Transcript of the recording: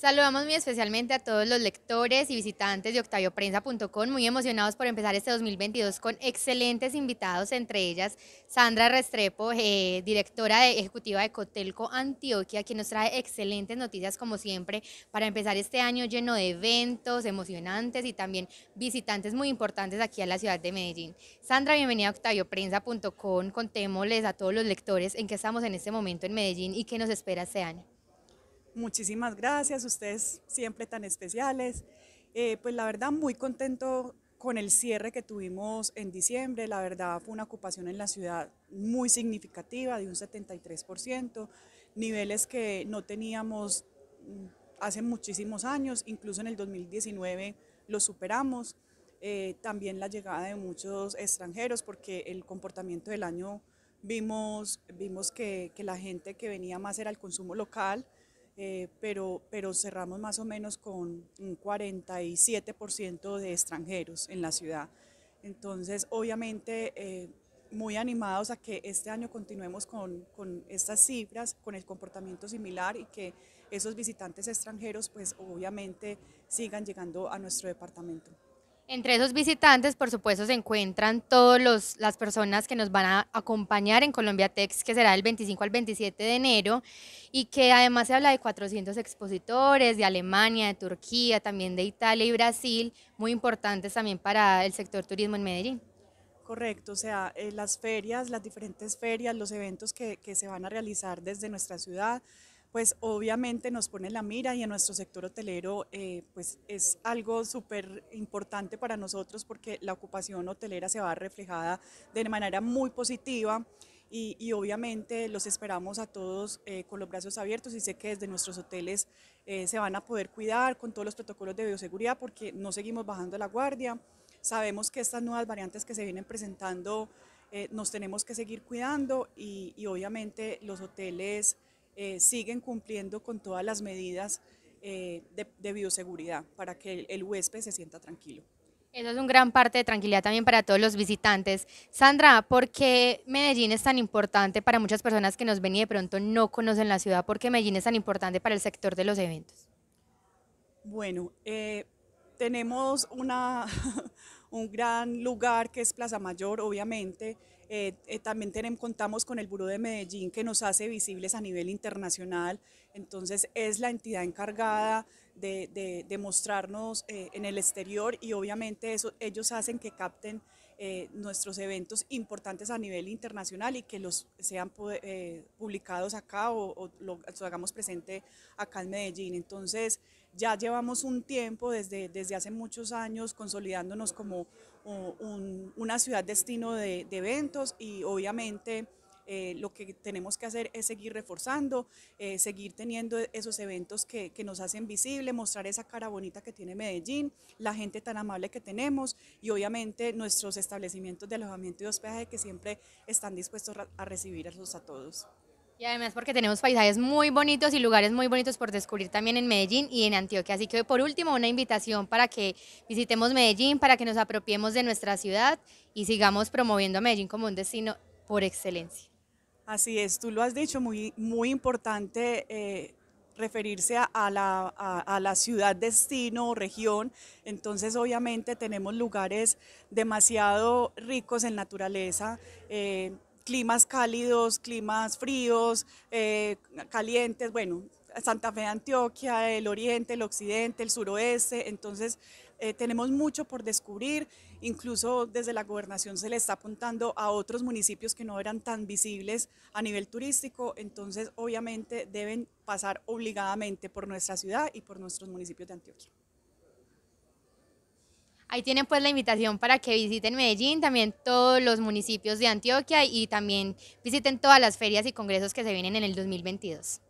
Saludamos muy especialmente a todos los lectores y visitantes de octavioprensa.com, muy emocionados por empezar este 2022 con excelentes invitados, entre ellas Sandra Restrepo, eh, directora ejecutiva de Cotelco Antioquia, quien nos trae excelentes noticias como siempre para empezar este año lleno de eventos emocionantes y también visitantes muy importantes aquí a la ciudad de Medellín. Sandra, bienvenida a octavioprensa.com, contémosles a todos los lectores en qué estamos en este momento en Medellín y qué nos espera este año. Muchísimas gracias, ustedes siempre tan especiales. Eh, pues la verdad, muy contento con el cierre que tuvimos en diciembre. La verdad, fue una ocupación en la ciudad muy significativa, de un 73%, niveles que no teníamos mm, hace muchísimos años, incluso en el 2019 lo superamos. Eh, también la llegada de muchos extranjeros, porque el comportamiento del año vimos, vimos que, que la gente que venía más era el consumo local, eh, pero, pero cerramos más o menos con un 47% de extranjeros en la ciudad. Entonces, obviamente, eh, muy animados a que este año continuemos con, con estas cifras, con el comportamiento similar y que esos visitantes extranjeros, pues obviamente, sigan llegando a nuestro departamento. Entre esos visitantes, por supuesto, se encuentran todas las personas que nos van a acompañar en Colombia Tex, que será del 25 al 27 de enero, y que además se habla de 400 expositores de Alemania, de Turquía, también de Italia y Brasil, muy importantes también para el sector turismo en Medellín. Correcto, o sea, eh, las ferias, las diferentes ferias, los eventos que, que se van a realizar desde nuestra ciudad, pues obviamente nos pone la mira y en nuestro sector hotelero eh, pues es algo súper importante para nosotros porque la ocupación hotelera se va reflejada de manera muy positiva. Y, obviamente los esperamos a todos eh, con los brazos abiertos y sé que desde nuestros hoteles eh, se van a poder cuidar con todos los protocolos de bioseguridad porque no seguimos bajando la guardia. Sabemos que estas nuevas variantes que se vienen presentando nos tenemos que seguir cuidando y, y obviamente los hoteles eh, siguen cumpliendo con todas las medidas eh, de, bioseguridad para que el, huésped se sienta tranquilo. Eso es un gran parte de tranquilidad también para todos los visitantes. Sandra, ¿por qué Medellín es tan importante para muchas personas que nos ven y de pronto no conocen la ciudad? ¿Por qué Medellín es tan importante para el sector de los eventos? Bueno, eh, tenemos una, un gran lugar que es Plaza Mayor, obviamente. Eh, eh, también tenemos, contamos con el Buró de Medellín que nos hace visibles a nivel internacional. Entonces es la entidad encargada de, de, mostrarnos eh, en el exterior y obviamente eso, ellos hacen que capten eh, nuestros eventos importantes a nivel internacional y que los sean eh, publicados acá o, lo, hagamos presente acá en Medellín. Entonces ya llevamos un tiempo desde, desde hace muchos años consolidándonos como una ciudad destino de eventos y obviamente eh, lo que tenemos que hacer es seguir reforzando, eh, seguir teniendo e-, esos eventos que, nos hacen visible, mostrar esa cara bonita que tiene Medellín, la gente tan amable que tenemos y obviamente nuestros establecimientos de alojamiento y hospedaje que siempre están dispuestos a recibirlos a todos. Y además porque tenemos paisajes muy bonitos y lugares muy bonitos por descubrir también en Medellín y en Antioquia. Así que por último una invitación para que visitemos Medellín, para que nos apropiemos de nuestra ciudad y sigamos promoviendo a Medellín como un destino por excelencia. Así es, tú lo has dicho, muy, muy importante eh, referirse a, la, ciudad destino o región. Entonces, obviamente, tenemos lugares demasiado ricos en naturaleza. Eh, climas cálidos, climas fríos, eh, calientes, bueno, Santa Fe de Antioquia, el oriente, el occidente, el suroeste. Entonces, eh, tenemos mucho por descubrir. Incluso desde la gobernación se le está apuntando a otros municipios que no eran tan visibles a nivel turístico. Entonces, obviamente, deben pasar obligadamente por nuestra ciudad y por nuestros municipios de Antioquia. Ahí tienen pues la invitación para que visiten Medellín, también todos los municipios de Antioquia y también visiten todas las ferias y congresos que se vienen en el 2022.